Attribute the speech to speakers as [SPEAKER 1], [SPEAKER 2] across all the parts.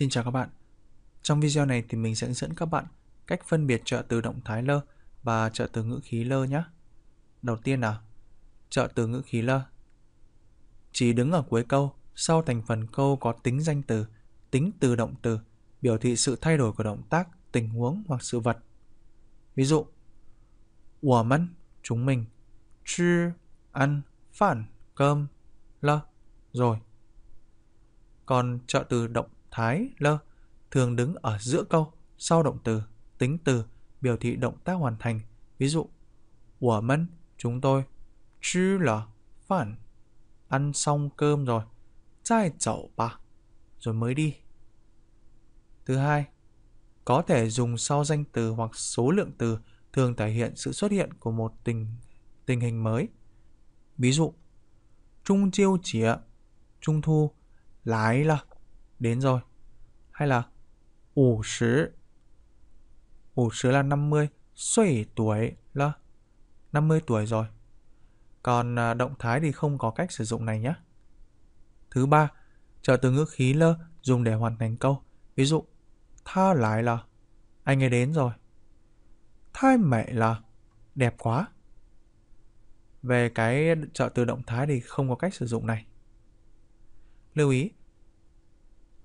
[SPEAKER 1] Xin chào các bạn. Trong video này thì mình sẽ hướng dẫn các bạn cách phân biệt trợ từ động thái lơ và trợ từ ngữ khí lơ nhé. Đầu tiên là trợ từ ngữ khí lơ. Chỉ đứng ở cuối câu, sau thành phần câu có tính danh từ, tính từ động từ, biểu thị sự thay đổi của động tác, tình huống hoặc sự vật. Ví dụ, của mân, chúng mình, chư, ăn, phản, cơm, lơ, rồi. Còn trợ từ động thái, lơ thường đứng ở giữa câu sau động từ, tính từ biểu thị động tác hoàn thành. Ví dụ, của mân, chúng tôi, chứ là phản, ăn xong cơm rồi, chai chậu bà, rồi mới đi. Thứ hai, có thể dùng sau danh từ hoặc số lượng từ thường thể hiện sự xuất hiện của một tình tình hình mới. Ví dụ, Trung chiêu chĩa, Trung thu, lái là, đến rồi hay là ủ sử. Ủ sử là 50, suy tuổi là 50 tuổi rồi. Còn à, động thái thì không có cách sử dụng này nhé. Thứ ba, trợ từ ngữ khí lơ dùng để hoàn thành câu. Ví dụ, tha lại là anh ấy đến rồi. Thai mẹ là đẹp quá. Về cái trợ từ động thái thì không có cách sử dụng này. Lưu ý,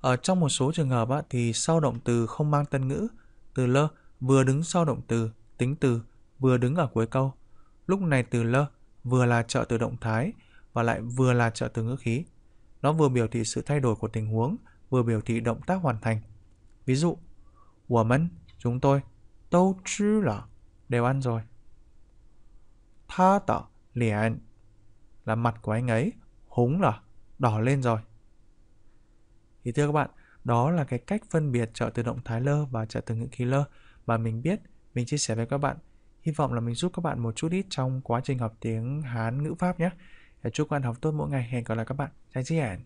[SPEAKER 1] ở ờ, trong một số trường hợp á, thì sau động từ không mang tân ngữ, từ lơ vừa đứng sau động từ, tính từ vừa đứng ở cuối câu. Lúc này từ lơ vừa là trợ từ động thái và lại vừa là trợ từ ngữ khí. Nó vừa biểu thị sự thay đổi của tình huống, vừa biểu thị động tác hoàn thành. Ví dụ, 我们 chúng tôi, tâu đều ăn rồi. 他的脸 là mặt của anh ấy, húng là, đỏ lên rồi. Thì thưa các bạn, đó là cái cách phân biệt trợ từ động thái lơ và trợ từ ngữ khí lơ mà mình biết, mình chia sẻ với các bạn. Hy vọng là mình giúp các bạn một chút ít trong quá trình học tiếng Hán ngữ pháp nhé. Chúc các bạn học tốt mỗi ngày. Hẹn gặp lại các bạn. Chào chị